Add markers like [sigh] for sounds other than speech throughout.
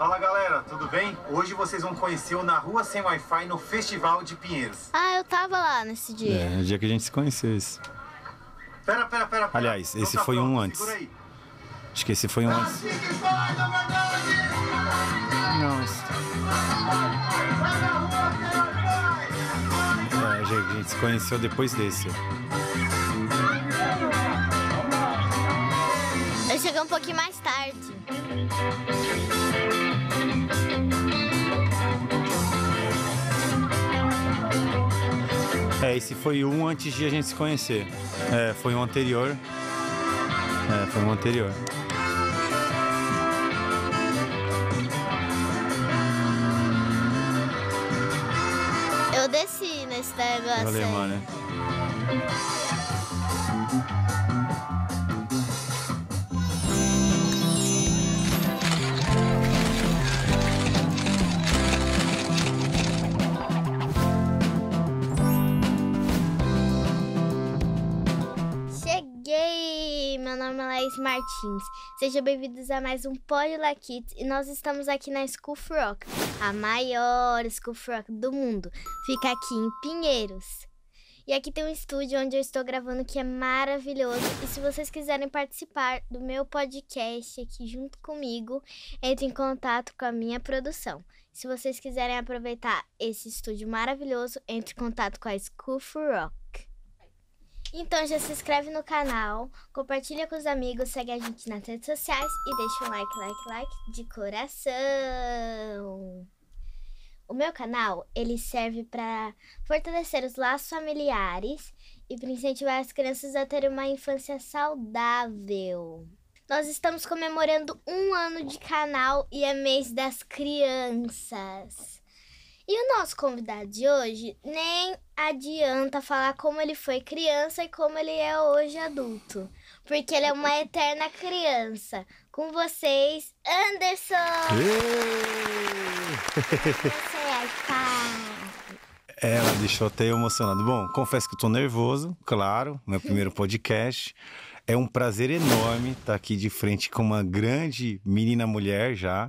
Fala galera, tudo bem? Hoje vocês vão conhecer o Na Rua Sem Wi-Fi no Festival de Pinheiros. Ah, eu tava lá nesse dia. É, o dia que a gente se conheceu isso. Pera, pera, pera. pera. Aliás, então esse tá foi pronto, um antes. Acho que esse foi um antes. Assim Não, é, a gente se conheceu depois desse. Eu cheguei um pouquinho mais tarde. É, esse foi um antes de a gente se conhecer. É, foi um anterior. É, foi um anterior. Eu desci nesse assim. negócio. Valeu, mano. é Laís Martins. Sejam bem-vindos a mais um Podla Kids e nós estamos aqui na School Rock, a maior School Rock do mundo. Fica aqui em Pinheiros. E aqui tem um estúdio onde eu estou gravando que é maravilhoso. E se vocês quiserem participar do meu podcast aqui junto comigo, entre em contato com a minha produção. Se vocês quiserem aproveitar esse estúdio maravilhoso, entre em contato com a School Rock. Então já se inscreve no canal, compartilha com os amigos, segue a gente nas redes sociais e deixa um like, like, like de coração. O meu canal, ele serve para fortalecer os laços familiares e para incentivar as crianças a terem uma infância saudável. Nós estamos comemorando um ano de canal e é mês das crianças. E o nosso convidado de hoje nem adianta falar como ele foi criança e como ele é hoje adulto, porque ele é uma eterna criança. Com vocês, Anderson! é pai. Ela é, deixou até emocionado. Bom, confesso que eu tô nervoso, claro, meu primeiro podcast. É um prazer enorme estar tá aqui de frente com uma grande menina mulher já.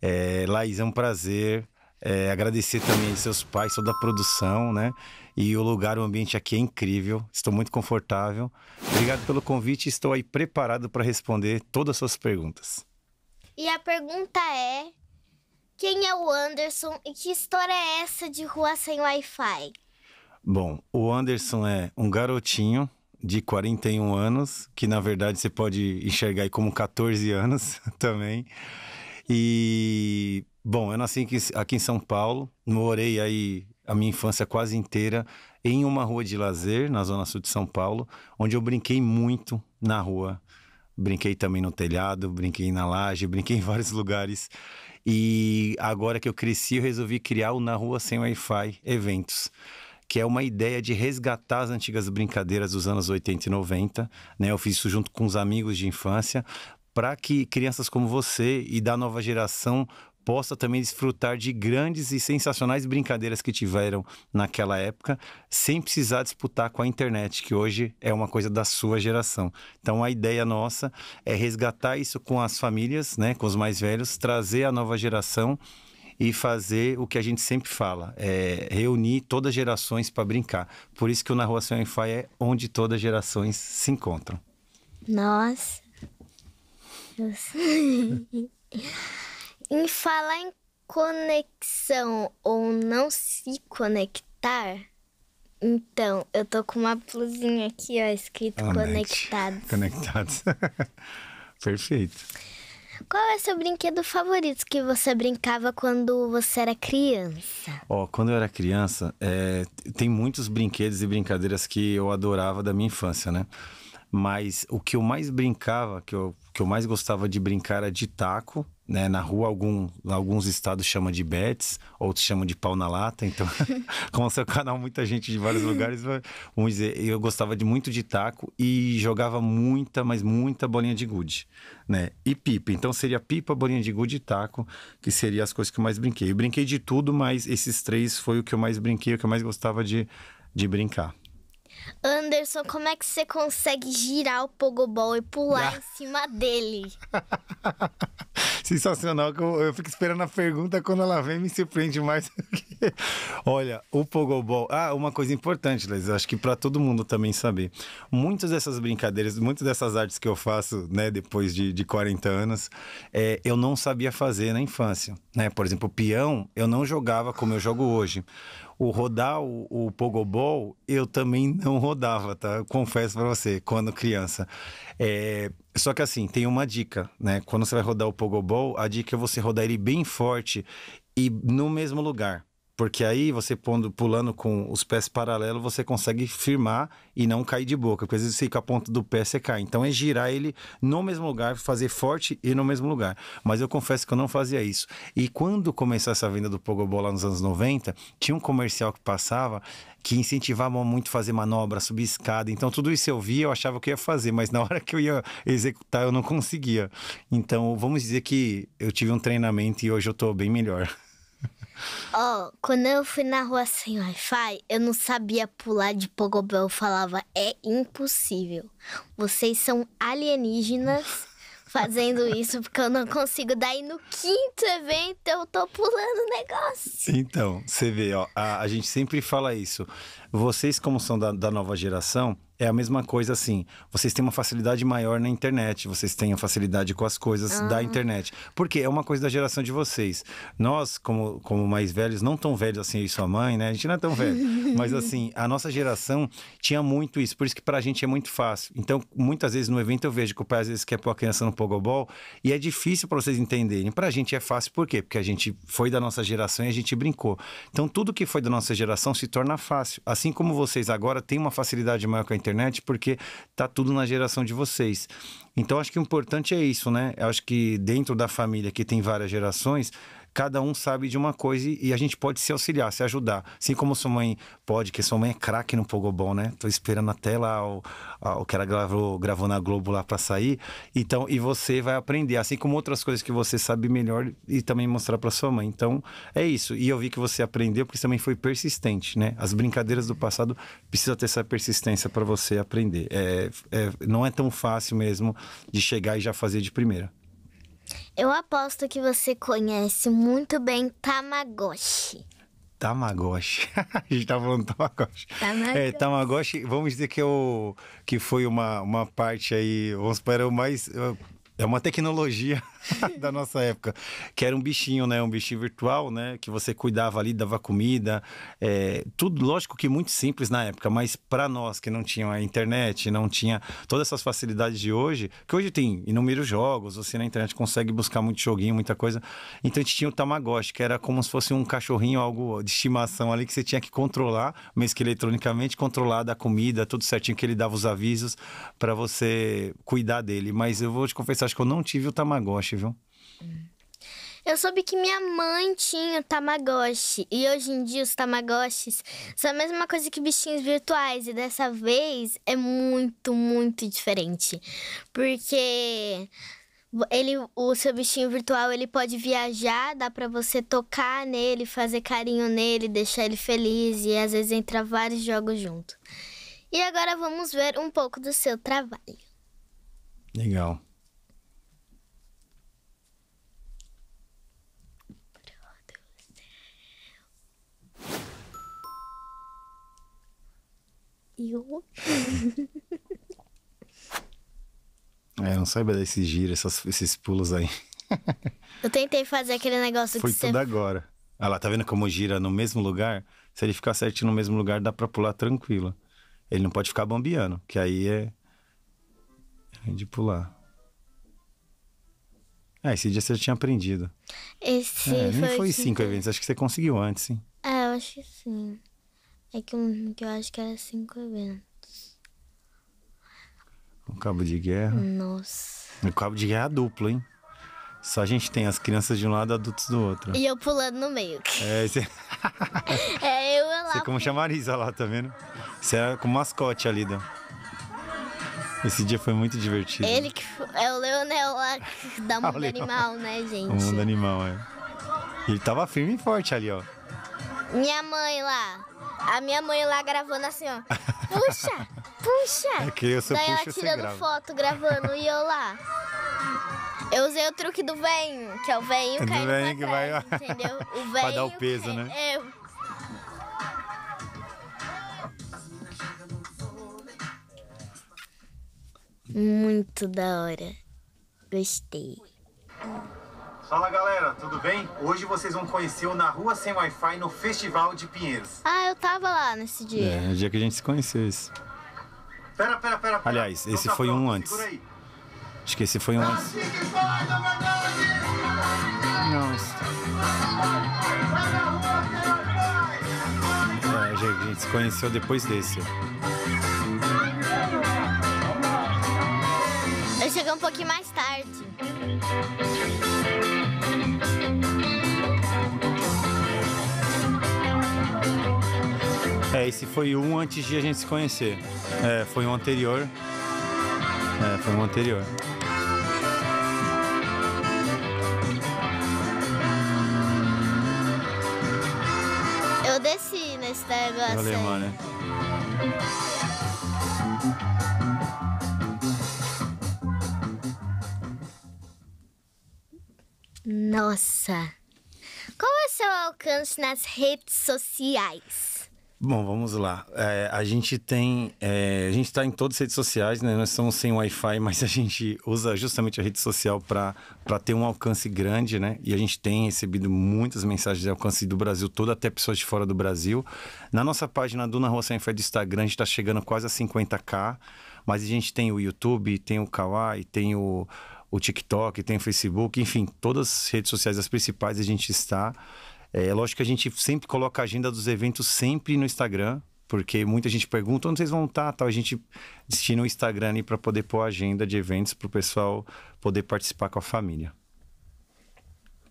É, Laís, é um prazer é, agradecer também seus pais, toda a produção, né? E o lugar, o ambiente aqui é incrível. Estou muito confortável. Obrigado pelo convite. Estou aí preparado para responder todas as suas perguntas. E a pergunta é: quem é o Anderson e que história é essa de rua sem Wi-Fi? Bom, o Anderson é um garotinho de 41 anos, que na verdade você pode enxergar aí como 14 anos [laughs] também. E Bom, eu nasci aqui, aqui em São Paulo, morei aí a minha infância quase inteira em uma rua de lazer, na zona sul de São Paulo, onde eu brinquei muito na rua. Brinquei também no telhado, brinquei na laje, brinquei em [laughs] vários lugares. E agora que eu cresci, eu resolvi criar o Na Rua Sem Wi-Fi Eventos, que é uma ideia de resgatar as antigas brincadeiras dos anos 80 e 90. Né? Eu fiz isso junto com os amigos de infância, para que crianças como você e da nova geração possa também desfrutar de grandes e sensacionais brincadeiras que tiveram naquela época, sem precisar disputar com a internet, que hoje é uma coisa da sua geração. Então a ideia nossa é resgatar isso com as famílias, né, com os mais velhos, trazer a nova geração e fazer o que a gente sempre fala, é reunir todas as gerações para brincar. Por isso que o Na Rua Sem Wi-Fi é onde todas as gerações se encontram. Nossa. Nossa. [laughs] Em falar em conexão ou não se conectar, então, eu tô com uma blusinha aqui, ó, escrito oh, conectados. Conectados. [laughs] Perfeito. Qual é seu brinquedo favorito que você brincava quando você era criança? Ó, oh, quando eu era criança, é, tem muitos brinquedos e brincadeiras que eu adorava da minha infância, né? Mas o que eu mais brincava, que eu, que eu mais gostava de brincar era de taco. Né, na rua, algum, alguns estados chamam de bets, outros chamam de pau na lata. Então, [laughs] [laughs] com o seu canal, muita gente de vários lugares. Vamos dizer, eu gostava de, muito de taco e jogava muita, mas muita bolinha de gude. Né? E pipa. Então, seria pipa, bolinha de gude e taco, que seriam as coisas que eu mais brinquei. Eu brinquei de tudo, mas esses três foi o que eu mais brinquei, o que eu mais gostava de, de brincar. Anderson, como é que você consegue girar o pogobol e pular ah. em cima dele? [laughs] Sensacional, que eu, eu, fico esperando a pergunta quando ela vem me surpreende mais. [laughs] Olha, o pogobol. Ah, uma coisa importante, Liz, acho que para todo mundo também saber. Muitas dessas brincadeiras, muitas dessas artes que eu faço, né, depois de, de 40 anos, é, eu não sabia fazer na infância, né? Por exemplo, o peão, eu não jogava como eu jogo hoje o rodar o, o pogobol, eu também não rodava, tá? Eu confesso para você, quando criança. É, só que assim, tem uma dica, né? Quando você vai rodar o pogobol, a dica é você rodar ele bem forte e no mesmo lugar. Porque aí você pondo, pulando com os pés paralelos, você consegue firmar e não cair de boca. Porque às vezes fica a ponta do pé, você cai. Então é girar ele no mesmo lugar, fazer forte e no mesmo lugar. Mas eu confesso que eu não fazia isso. E quando começou essa venda do Pogobol lá nos anos 90, tinha um comercial que passava que incentivava muito fazer manobra, subir escada. Então tudo isso eu via, eu achava que eu ia fazer, mas na [laughs] hora que eu ia executar eu não conseguia. Então vamos dizer que eu tive um treinamento e hoje eu estou bem melhor. Ó, oh, quando eu fui na rua sem Wi-Fi, eu não sabia pular de pogobel. Eu falava, é impossível. Vocês são alienígenas fazendo isso, porque eu não consigo. Daí no quinto evento eu tô pulando o negócio. Então, você vê, ó, a, a gente sempre fala isso. Vocês, como são da, da nova geração, é a mesma coisa assim. Vocês têm uma facilidade maior na internet, vocês têm a facilidade com as coisas ah. da internet. Porque é uma coisa da geração de vocês. Nós, como, como mais velhos, não tão velhos assim, eu e sua mãe, né? A gente não é tão velho. [laughs] mas assim, a nossa geração tinha muito isso. Por isso que pra gente é muito fácil. Então, muitas vezes no evento eu vejo que o pai às vezes quer pôr a criança no pogobol e é difícil para vocês entenderem. Pra gente é fácil, por quê? Porque a gente foi da nossa geração e a gente brincou. Então, tudo que foi da nossa geração se torna fácil. Assim como vocês agora têm uma facilidade maior com a internet internet, porque tá tudo na geração de vocês. Então acho que o importante é isso, né? Eu acho que dentro da família que tem várias gerações, cada um sabe de uma coisa e a gente pode se auxiliar, se ajudar. Assim como sua mãe pode, que sua mãe é craque no Pogobol, né? Tô esperando até lá o, o que ela gravou, gravou na Globo lá para sair. Então, e você vai aprender, assim como outras coisas que você sabe melhor e também mostrar para sua mãe. Então, é isso. E eu vi que você aprendeu porque você também foi persistente, né? As brincadeiras do passado precisa ter essa persistência para você aprender. É, é, não é tão fácil mesmo de chegar e já fazer de primeira. Eu aposto que você conhece muito bem Tamagotchi. Tamagotchi. [laughs] a gente tá falando Tamagotchi. É, Tamagotchi. É, Tamagotchi, vamos dizer que, eu, é que foi uma, uma parte aí, vamos para é o mais é uma tecnologia [laughs] da nossa época, que era um bichinho, né? Um bichinho virtual, né? Que você cuidava ali, dava comida. É, tudo, lógico que muito simples na época, mas para nós que não tinham a internet, não tinha todas essas facilidades de hoje, que hoje tem inúmeros jogos, você na internet consegue buscar muito joguinho, muita coisa. Então a gente tinha o Tamagotchi, que era como se fosse um cachorrinho, algo de estimação ali, que você tinha que controlar, mesmo que eletronicamente, controlar da comida, tudo certinho, que ele dava os avisos para você cuidar dele. Mas eu vou te confessar, acho que eu não tive o Tamagotchi, viu? Eu soube que minha mãe tinha o Tamagotchi. E hoje em dia os Tamagotchis são a mesma coisa que bichinhos virtuais. E dessa vez é muito, muito diferente. Porque ele o seu bichinho virtual ele pode viajar dá para você tocar nele fazer carinho nele deixar ele feliz e às vezes entrar vários jogos junto e agora vamos ver um pouco do seu trabalho legal eu. [laughs] É, não saiba desses giros, essas, esses pulos aí. [laughs] eu tentei fazer aquele negócio Foi que tudo você... agora. Olha lá, tá vendo como gira no mesmo lugar? Se ele ficar certinho no mesmo lugar, dá pra pular tranquilo. Ele não pode ficar bambiando, que aí é... é de pular. Ah, esse dia você já tinha aprendido. Esse é, foi... Nem foi cinco que... eventos, acho que você conseguiu antes, sim. É, eu acho que sim. É que, que eu acho que era cinco eventos. um cabo de guerra? Nossa. O cabo de guerra é duplo, hein? Só a gente tem as crianças de um lado, adultos do outro. E eu pulando no meio. É, [laughs] é. é você... é eu lá. Você como chamariza lá, tá vendo? Você era com mascote ali, da. Esse dia foi muito divertido. Ele que é o Leonel lá da [laughs] é Mundo Animal, né, gente? O Mundo Animal, é. Ele tava firme e forte ali, ó. Minha mãe lá. A minha mãe lá gravando assim, ó. [laughs] Puxa, puxa. É que eu sou Daí puxa, ela tirando grava. foto, gravando e eu lá. Eu usei o truque do veinho, que é o veinho caindo do trás, que vai... entendeu? [laughs] O veinho pra dar o peso, né? Eu. Muito da hora. Gostei. Fala galera, tudo bem? Hoje vocês vão conhecer o Na Rua Sem Wi-Fi no Festival de Pinheiros. Ah, eu tava lá nesse dia. É, no é dia que a gente se conheceu Pera, pera, pera. pera. Aliás, então esse tá foi pronto, um antes. Acho que esse foi um antes. Nossa. É, a gente se conheceu depois desse. Eu cheguei um pouquinho mais tarde. esse foi um antes de a gente se conhecer. É, foi um anterior. É, foi um anterior. Eu desci nesse negócio. Valeu, mano. Nossa! Qual é o seu alcance nas redes sociais? Bom, vamos lá. É, a gente tem. É, a gente está em todas as redes sociais, né? Nós estamos sem Wi-Fi, [laughs] mas a gente usa justamente a rede social para ter um alcance grande, né? E a gente tem recebido muitas mensagens de alcance do Brasil todo, até pessoas de fora do Brasil. Na nossa página do Na Rua Sem Fé do Instagram, a gente está chegando quase a 50k, mas a gente tem o YouTube, tem o Kawaii, tem o, o TikTok, tem o Facebook, enfim, todas as redes sociais, as principais, a gente está. É, é lógico que a gente sempre coloca a agenda dos eventos sempre no Instagram, porque muita gente pergunta onde vocês vão estar, tá? tal. A gente destina o Instagram ali para poder pôr a agenda de eventos para o pessoal poder participar com a família.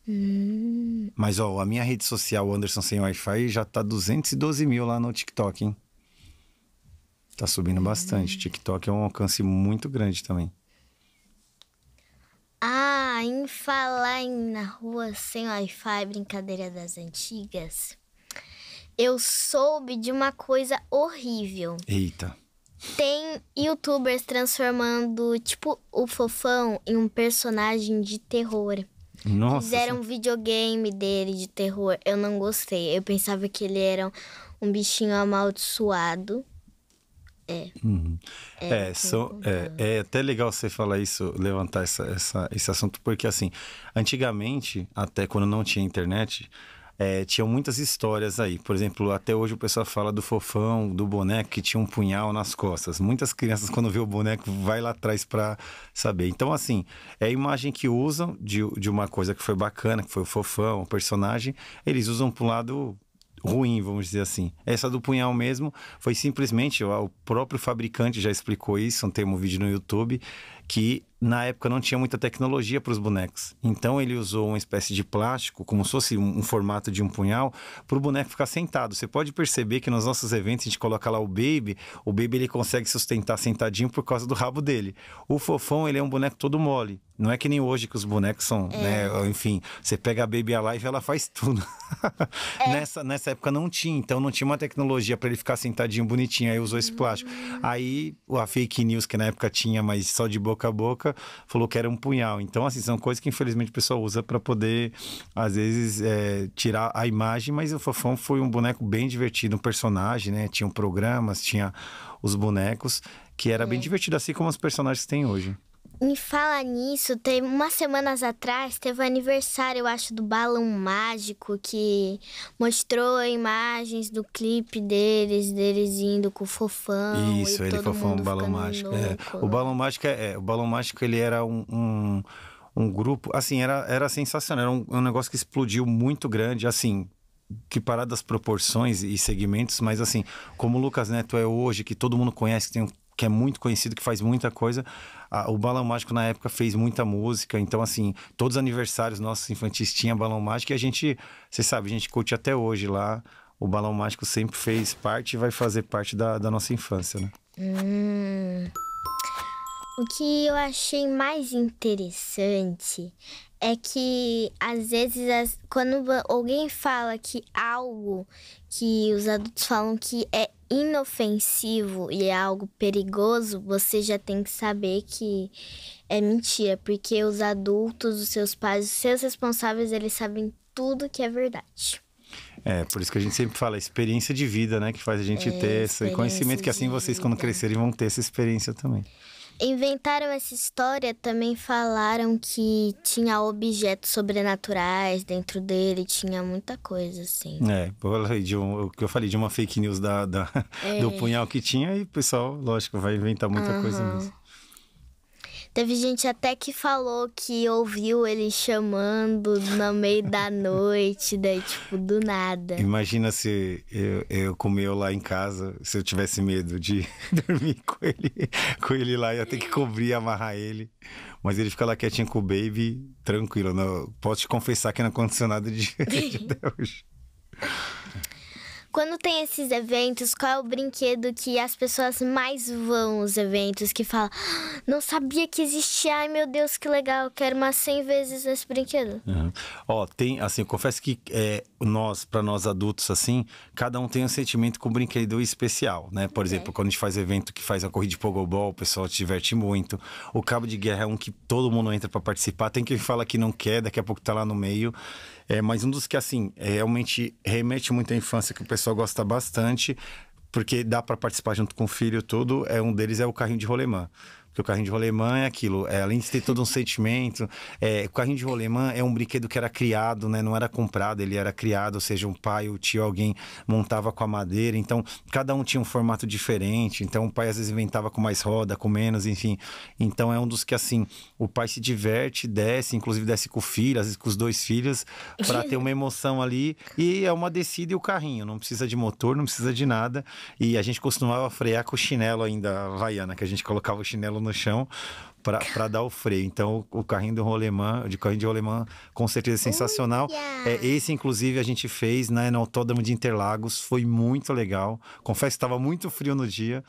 Hum. Mas, ó, a minha rede social, Anderson Sem Wi-Fi, já tá 212 mil lá no TikTok, hein? Tá subindo bastante. Hum. TikTok é um alcance muito grande também. Ah, Aí, falar em na rua sem Wi-Fi, brincadeira das antigas, eu soube de uma coisa horrível. Eita. Tem youtubers transformando, tipo, o fofão em um personagem de terror. Nossa. Fizeram um videogame dele de terror. Eu não gostei. Eu pensava que ele era um bichinho amaldiçoado. É. Uhum. É, é, são, é, é, até legal você falar isso, levantar essa, essa, esse assunto, porque assim, antigamente, até quando não tinha internet, é, tinham muitas histórias aí. Por exemplo, até hoje o pessoal fala do fofão, do boneco que tinha um punhal nas costas. Muitas crianças, [laughs] quando vê o boneco, vai lá atrás para saber. Então, assim, é a imagem que usam de, de uma coisa que foi bacana, que foi o fofão, o personagem, eles usam para um lado ruim, vamos dizer assim. Essa do punhal mesmo foi simplesmente, o próprio fabricante já explicou isso, tem um vídeo no YouTube, que na época não tinha muita tecnologia para os bonecos. Então ele usou uma espécie de plástico, como se fosse um, um formato de um punhal, para o boneco ficar sentado. Você pode perceber que nos nossos eventos a gente coloca lá o baby, o baby ele consegue sustentar sentadinho por causa do rabo dele. O fofão, ele é um boneco todo mole. Não é que nem hoje que os bonecos são, é. né? Enfim, você pega a Baby Alive e ela faz tudo. [laughs] É. nessa, nessa época não tinha, então não tinha uma tecnologia para ele ficar sentadinho bonitinho. Aí usou esse plástico. Hum. Aí a fake news que na época tinha, mas só de boca boca a boca, falou que era um punhal. Então, assim, são coisas que infelizmente o pessoal usa para poder, às vezes, é, tirar a imagem. Mas o Fofão foi um boneco bem divertido, um personagem, né? Tinha um programas, tinha os bonecos, que era é. bem divertido, assim como os personagens têm hoje me fala nisso, tem umas semanas atrás teve o um aniversário, eu acho, do Balão Mágico, que mostrou imagens do clipe deles, deles indo com o Fofão. Isso, ele Fofão, é, o Balão Mágico. É. O Balão Mágico é, o Balão Mágico ele era um, um, um grupo, assim, era, era sensacional, era um, um negócio que explodiu muito grande, assim, que paradas proporções e segmentos, mas assim, como o Lucas Neto é hoje, que todo mundo conhece, que tem um que é muito conhecido, que faz muita coisa. Ah, o Balão Mágico na época fez muita música, então assim, todos os aniversários nossos infantis tinha Balão Mágico e a gente, você sabe, a gente curte até hoje lá. O Balão Mágico sempre fez parte e vai fazer parte da, da nossa infância, né? Hum. O que eu achei mais interessante é que às vezes as, quando alguém fala que algo que os adultos falam que é inofensivo e é algo perigoso, você já tem que saber que é mentira, porque os adultos, os seus pais, os seus responsáveis, eles sabem tudo que é verdade. É, por isso que a gente sempre fala experiência de vida, né? Que faz a gente é, ter esse conhecimento, que assim vocês, quando crescerem, vão ter essa experiência também. Inventaram essa história, também falaram que tinha objetos sobrenaturais dentro dele, tinha muita coisa, assim. É, um, o que eu falei de uma fake news da, da [laughs] é. do punhal que tinha, e o pessoal, lógico, vai inventar muita uhum. coisa mesmo. Teve gente até que falou que ouviu ele chamando no meio da [laughs] noite, daí, tipo, do nada. Imagina se eu, eu lá em casa, se eu tivesse medo de [laughs] dormir com ele, com ele lá, ia ter que cobrir, amarrar ele. Mas ele fica lá quietinho com o baby, tranquilo. Não, né? posso te confessar que não aconteceu nada de, [laughs] de quando tem esses eventos, qual é o brinquedo que as pessoas mais vão os eventos? Que fala, ah, não sabia que existia, ai meu Deus, que legal, quero umas 100 vezes esse brinquedo. Uhum. Ó, tem, assim, eu confesso que é, nós, para nós adultos, assim, cada um tem um sentimento com um brinquedo especial, né? Por é. exemplo, quando a gente faz evento que faz a corrida de pogobol, o pessoal te diverte muito. O cabo de guerra é um que todo mundo entra para participar, tem quem fala que não quer, daqui a pouco tá lá no meio. É, mas um dos que, assim, é, realmente remete muito à infância, que o pessoal gosta bastante, porque dá para participar junto com o filho tudo É, um deles é o carrinho de rolemã. Porque o carrinho de rolemã é aquilo, é, além de ter todo um sentimento, é, o carrinho de rolemã é um brinquedo que era criado, né? Não era comprado, ele era criado, ou seja, um pai, o tio, alguém montava com a madeira. Então, cada um tinha um formato diferente. Então, o pai às vezes inventava com mais roda, com menos, enfim. Então, é um dos que, assim, o pai se diverte, desce, inclusive desce com o filho, às vezes com os dois filhos, para ter uma emoção ali. E é uma descida e o carrinho, não precisa de motor, não precisa de nada. E a gente costumava frear com o chinelo ainda, a vaiana, que a gente colocava o chinelo no no chão para dar o freio. Então, o carrinho do rolemã, de carrinho de rolemã, com certeza é sensacional. É, esse, inclusive, a gente fez né, no Autódromo de Interlagos, foi muito legal. Confesso que estava muito frio no dia,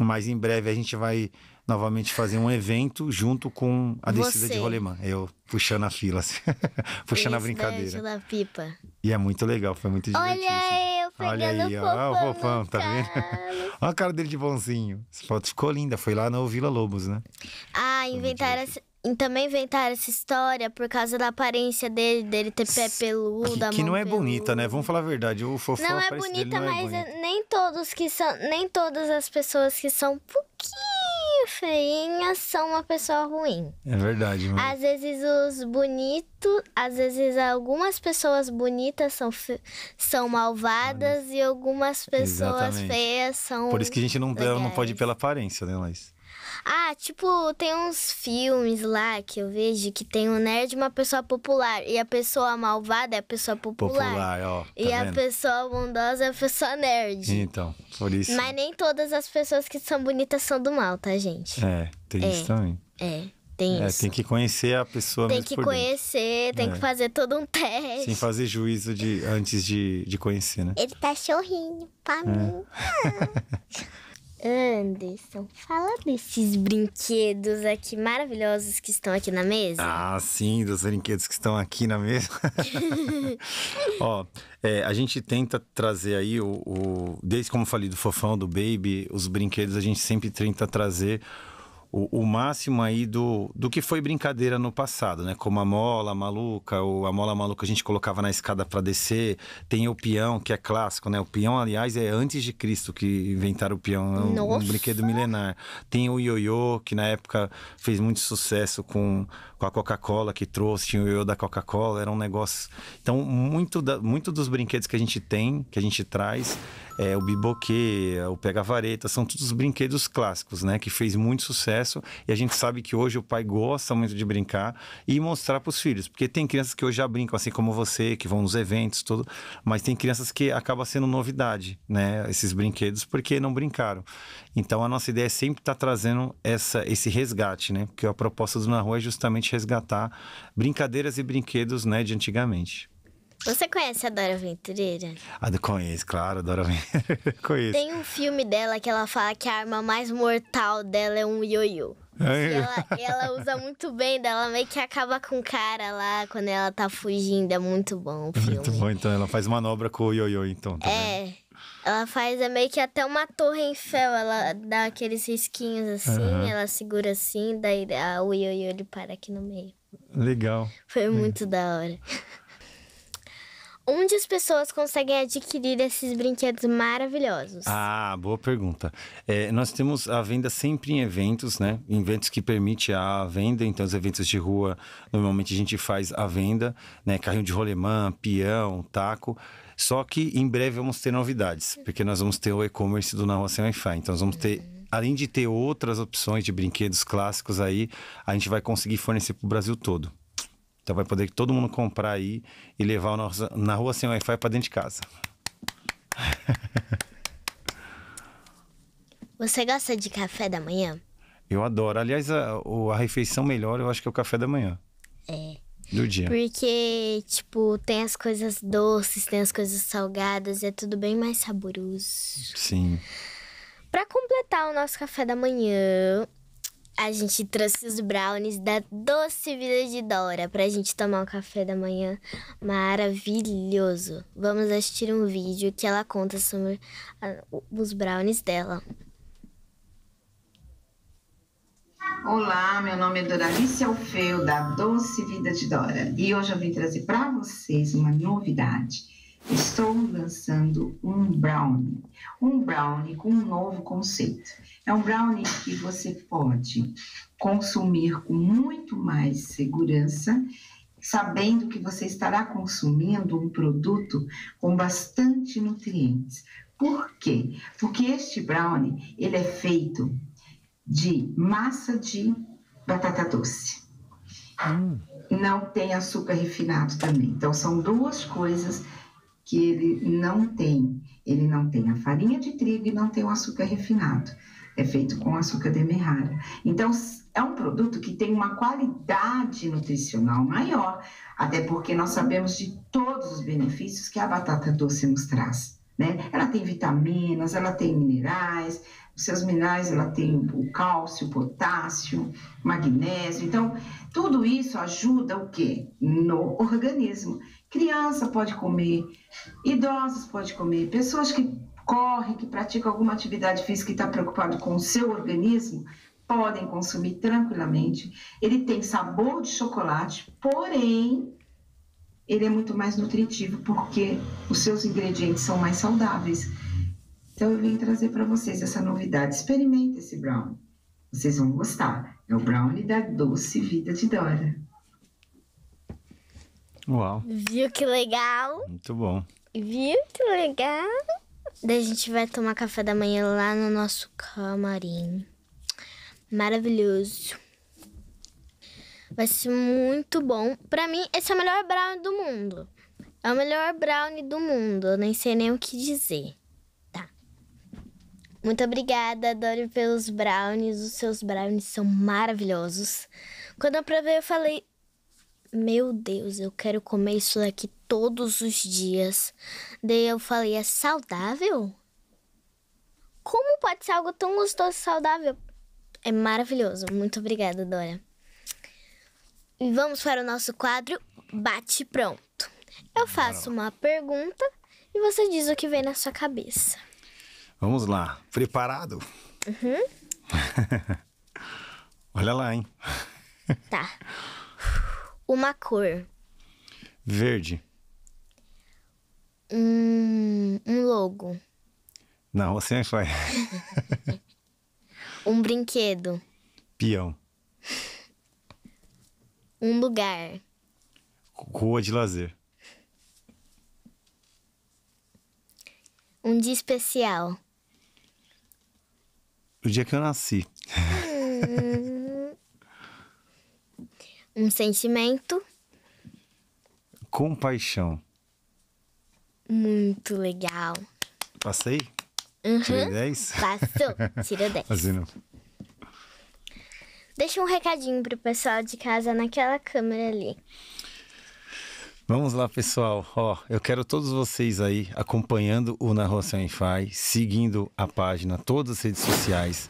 mas em breve a gente vai novamente fazer um evento junto com a descida Você. de rolemã. Eu puxando a fila, assim, [laughs] puxando Isso, a brincadeira. Da pipa. E é muito legal, foi muito divertido. Olha eu pegando Olha aí, o fofão, ó, o fofão tá vendo? [laughs] Olha a cara dele de bonzinho. Essa foto ficou linda, foi lá no Vila Lobos, né? Ah, inventaram essa, também inventaram essa história por causa da aparência dele, dele ter pé peludo, Que, que não é peluda. bonita, né? Vamos falar a verdade. O fofão não é bonita, não é mas é bonita. nem todos que são, nem todas as pessoas que são um pouquinho feinhas são uma pessoa ruim. É verdade, Às vezes os bonitos, às vezes algumas pessoas bonitas são, fe... são malvadas mano. e algumas pessoas Exatamente. feias são. Por isso que a gente não, não pode ir pela aparência, né, Laís? Ah, tipo, tem uns filmes lá que eu vejo que tem um nerd e uma pessoa popular. E a pessoa malvada é a pessoa popular. Popular, ó. Tá e vendo? a pessoa bondosa é a pessoa nerd. Então, por isso. Mas nem todas as pessoas que são bonitas são do mal, tá, gente? É, tem é, isso também. É. Tem, é, isso. tem que conhecer a pessoa Tem que conhecer, tem é. que fazer todo um teste. Sem fazer juízo de, antes de, de conhecer, né? Ele tá chorrinho pra é. mim. [laughs] Anderson, fala desses brinquedos aqui maravilhosos que estão aqui na mesa. Ah, sim, dos brinquedos que estão aqui na mesa. [laughs] Ó, é, a gente tenta trazer aí o, o, desde como falei do fofão, do baby, os brinquedos a gente sempre tenta trazer o, o, máximo aí do, do que foi brincadeira no passado, né? Como a mola maluca, ou a mola maluca a gente colocava na escada para descer. Tem o peão, que é clássico, né? O peão, aliás, é antes de Cristo que inventaram o peão, é um, um brinquedo milenar. Tem o ioiô, que na época fez muito sucesso com, com a Coca-Cola que trouxe, tinha o ioiô da Coca-Cola, era um negócio. Então, muito, da, muito dos brinquedos que a gente tem, que a gente traz, é, o biboquê, é, o pega-vareta, são todos os brinquedos clássicos, né? Que fez muito sucesso e a gente sabe que hoje o pai gosta muito de brincar e mostrar para os filhos, porque tem crianças que hoje já brincam assim como você, que vão nos eventos, tudo, mas tem crianças que acaba sendo novidade, né? Esses brinquedos porque não brincaram. Então a nossa ideia é sempre estar tá trazendo essa, esse resgate, né? Porque a proposta do Na Rua é justamente resgatar brincadeiras e brinquedos, né, de antigamente. Você conhece a Dora Aventureira? Ah, conheço, claro, a Dora Aventureira. [laughs] conheço. Tem um filme dela que ela fala que a arma mais mortal dela é um ioiô. É ela, ela, usa muito bem dela, meio que acaba com o cara lá quando ela tá fugindo. É muito bom o é filme. Muito bom, então. Ela faz manobra com o ioiô, então. Tá é. Vendo? Ela faz é meio que até uma torre em fel. Ela dá aqueles risquinhos assim, uhum. ela segura assim, daí a, o ioiô ele para aqui no meio. Legal. Foi muito é. da hora onde as pessoas conseguem adquirir esses brinquedos maravilhosos? Ah, boa pergunta. É, nós temos a venda sempre em eventos, né? Em eventos que permite a venda, então os eventos de rua, normalmente a gente faz a venda, né? Carrinho de rolemã, peão, taco. Só que em breve vamos ter novidades, porque nós vamos ter o e-commerce do Na Rua Sem Wi-Fi. Então nós vamos ter além de ter outras opções de brinquedos clássicos aí, a gente vai conseguir fornecer para o Brasil todo. Então vai poder todo mundo comprar aí e levar nosso, na rua sem Wi-Fi para dentro de casa. [laughs] Você gosta de café da manhã? Eu adoro. Aliás, a, a refeição melhor eu acho que é o café da manhã. É. Do dia. Porque, tipo, tem as coisas doces, tem as coisas salgadas, é tudo bem mais saboroso. Sim. Para completar o nosso café da manhã, a gente trouxe os brownies da Doce Vida de Dora pra gente tomar um café da manhã maravilhoso. Vamos assistir um vídeo que ela conta sobre a, ah, os brownies dela. Olá, meu nome é Doralice Alfeu, da Doce Vida de Dora, e hoje eu vim trazer para vocês uma novidade Estou lançando um brownie, um brownie com um novo conceito. É um brownie que você pode consumir com muito mais segurança, sabendo que você estará consumindo um produto com bastante nutrientes. Por quê? Porque este brownie ele é feito de massa de batata doce. Hum. Não tem açúcar refinado também. Então são duas coisas que ele não tem. Ele não tem a farinha de trigo e não tem o açúcar refinado. É feito com açúcar demerara. Então, é um produto que tem uma qualidade nutricional maior, até porque nós sabemos de todos os benefícios que a batata doce nos traz. Né? Ela tem vitaminas, ela tem minerais, os seus minerais, ela tem o cálcio, o potássio, magnésio. Então, tudo isso ajuda o quê? No organismo. Criança pode comer, idosos pode comer, pessoas que correm, que praticam alguma atividade física e está preocupado com o seu organismo, podem consumir tranquilamente. Ele tem sabor de chocolate, porém ele é muito mais nutritivo porque os seus ingredientes são mais saudáveis. Então eu vim trazer para vocês essa novidade. Experimente esse brownie. Vocês vão gostar. É o brownie da doce vida de Dora. Uau. Viu que legal? Muito bom. Viu que legal? Daí a gente vai tomar café da manhã lá no nosso camarim. Maravilhoso. Vai ser muito bom. Pra mim, esse é o melhor brownie do mundo. É o melhor brownie do mundo. Eu nem sei nem o que dizer. Tá. Muito obrigada, Dori, pelos brownies. Os seus brownies são maravilhosos. Quando eu provei, eu falei: meu Deus, eu quero comer isso daqui todos os dias. Daí eu falei: É saudável? Como pode ser algo tão gostoso e saudável? É maravilhoso. Muito obrigada, Dora. E vamos para o nosso quadro Bate Pronto. Eu faço uma pergunta e você diz o que vem na sua cabeça. Vamos lá. Preparado? Uhum. [laughs] Olha lá, hein? Tá. [laughs] Uma cor. Verde. Um, um logo. Não, você assim é vai faz. [laughs] um brinquedo. Peão. Um lugar. Rua de lazer. Um dia especial. O dia que eu nasci. Hum. Um sentimento. Compaixão. Muito legal. Passei? Uhum. Tirei 10? Passou. Tirou 10. [laughs] Fazendo. Deixa um recadinho pro pessoal de casa naquela câmera ali. Vamos lá, pessoal. Ó, eu quero todos vocês aí acompanhando o Narração em Fai, seguindo a página, todas as redes sociais.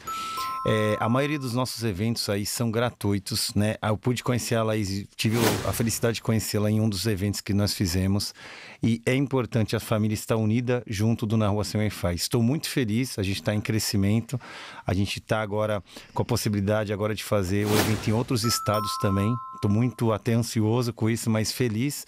É, a maioria dos nossos eventos aí são gratuitos, né? Eu pude conhecer a Laís, tive a felicidade de conhecê-la em um dos eventos que nós fizemos. E é importante a família estar unida junto do Na Rua Sem Wi-Fi. Estou muito feliz, a gente está em crescimento. A gente está agora com a possibilidade agora de fazer o evento em outros estados também. Estou muito até ansioso com isso, mas feliz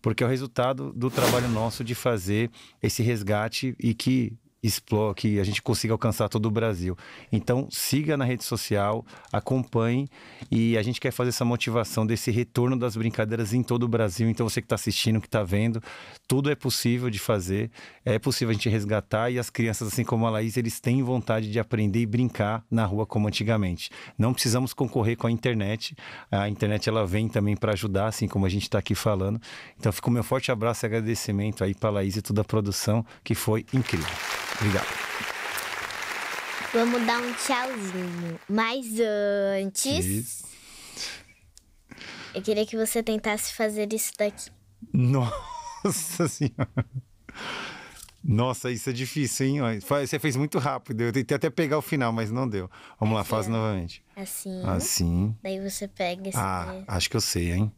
porque é o resultado do trabalho nosso de fazer esse resgate e que explore, que a gente consiga alcançar todo o Brasil. Então, siga na rede social, acompanhe e a gente quer fazer essa motivação desse retorno das brincadeiras em todo o Brasil. Então, você que está assistindo, que está vendo, tudo é possível de fazer, é possível a gente resgatar e as crianças, assim como a Laís, eles têm vontade de aprender e brincar na rua como antigamente. Não precisamos concorrer com a internet, a internet ela vem também para ajudar, assim como a gente está aqui falando. Então, fica o meu forte abraço e agradecimento aí para a Laís e toda a produção, que foi incrível. Obrigado. Vamos dar um tchauzinho. Mas antes. Sim. Eu queria que você tentasse fazer isso daqui. Nossa [laughs] senhora. Nossa, isso é difícil, hein? Você fez muito rápido. Eu tentei até pegar o final, mas não deu. Vamos assim, lá, faz novamente. Assim. Assim. Daí você pega esse. Ah, acho que eu sei, hein?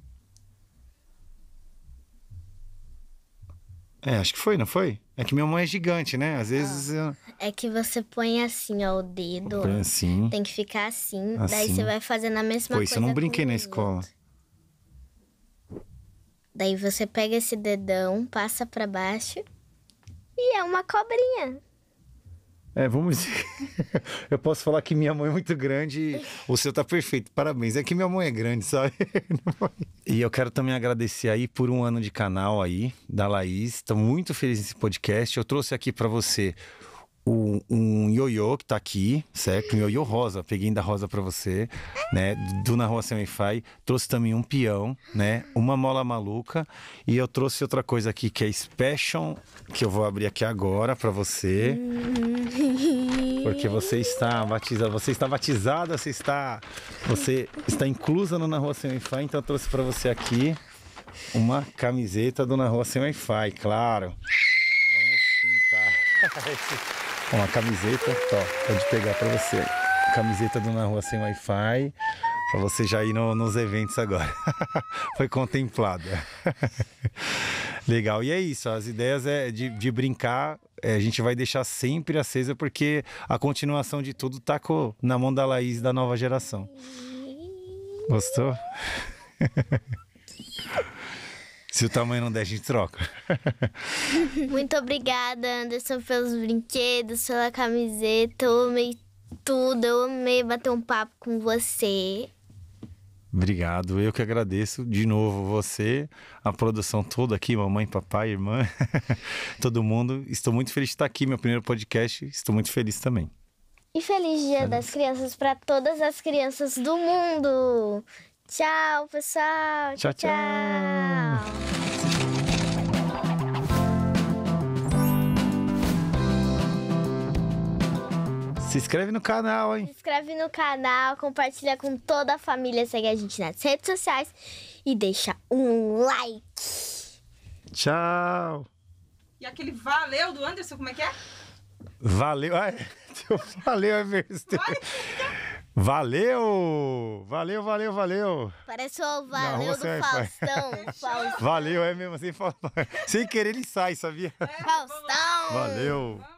É, acho que foi, não foi? É que minha mão é gigante, né? Às ah, vezes. Ah, eu... É que você põe assim, ó, o dedo. Põe assim. Tem que ficar assim, assim. Daí você vai fazendo a mesma coisa. Foi, isso eu não brinquei na escola. Daí você pega esse dedão, passa para baixo e é uma cobrinha. É, vamos. [laughs] eu posso falar que minha mãe é muito grande. O seu tá perfeito, parabéns. É que minha mãe é grande, sabe? [laughs] e eu quero também agradecer aí por um ano de canal aí, da Laís. Estou muito feliz nesse podcast. Eu trouxe aqui para você um, um ioiô que tá aqui, certo? Um ioiô rosa, peguei da rosa para você, né? Do Na Rua Sem Wi-Fi. Trouxe também um peão, né? Uma mola maluca. E eu trouxe outra coisa aqui que é Special, que eu vou abrir aqui agora para você. Hum. Porque você está batizada, você está batizada, você está, você está inclusa no Na Rua Sem Wi-Fi, então eu trouxe para você aqui uma camiseta do Na Rua Sem Wi-Fi, claro. Vamos pintar. [laughs] uma camiseta, ó, pode pegar para você. Camiseta do Na Rua Sem Wi-Fi, para você já ir no, nos eventos agora. [laughs] Foi contemplada. [laughs] Legal, e é isso, as ideias é de, de brincar é, a gente vai deixar sempre acesa, porque a continuação de tudo tá com, na mão da Laís da nova geração. Gostou? [laughs] Se o tamanho não der, a gente troca. Muito obrigada, Anderson, pelos brinquedos, pela camiseta. Eu amei tudo. Eu amei bater um papo com você. Obrigado, eu que agradeço de novo você, a produção toda aqui, mamãe, papai, irmã, [laughs] todo mundo. Estou muito feliz de estar aqui, meu primeiro podcast. Estou muito feliz também. E feliz Dia das Crianças para todas as crianças do mundo. Tchau, pessoal. tchau. tchau. tchau. tchau. Se inscreve no canal, hein? Se inscreve no canal, compartilha com toda a família, segue a gente nas redes sociais e deixa um like. Tchau. E aquele valeu do Anderson, como é que é? Valeu. Ai, [laughs] valeu, é Valeu! Valeu, valeu, valeu! Parece o valeu do Faustão, Faustão. Valeu, é mesmo assim. Sem querer ele sai, sabia? É, Faustão! Valeu!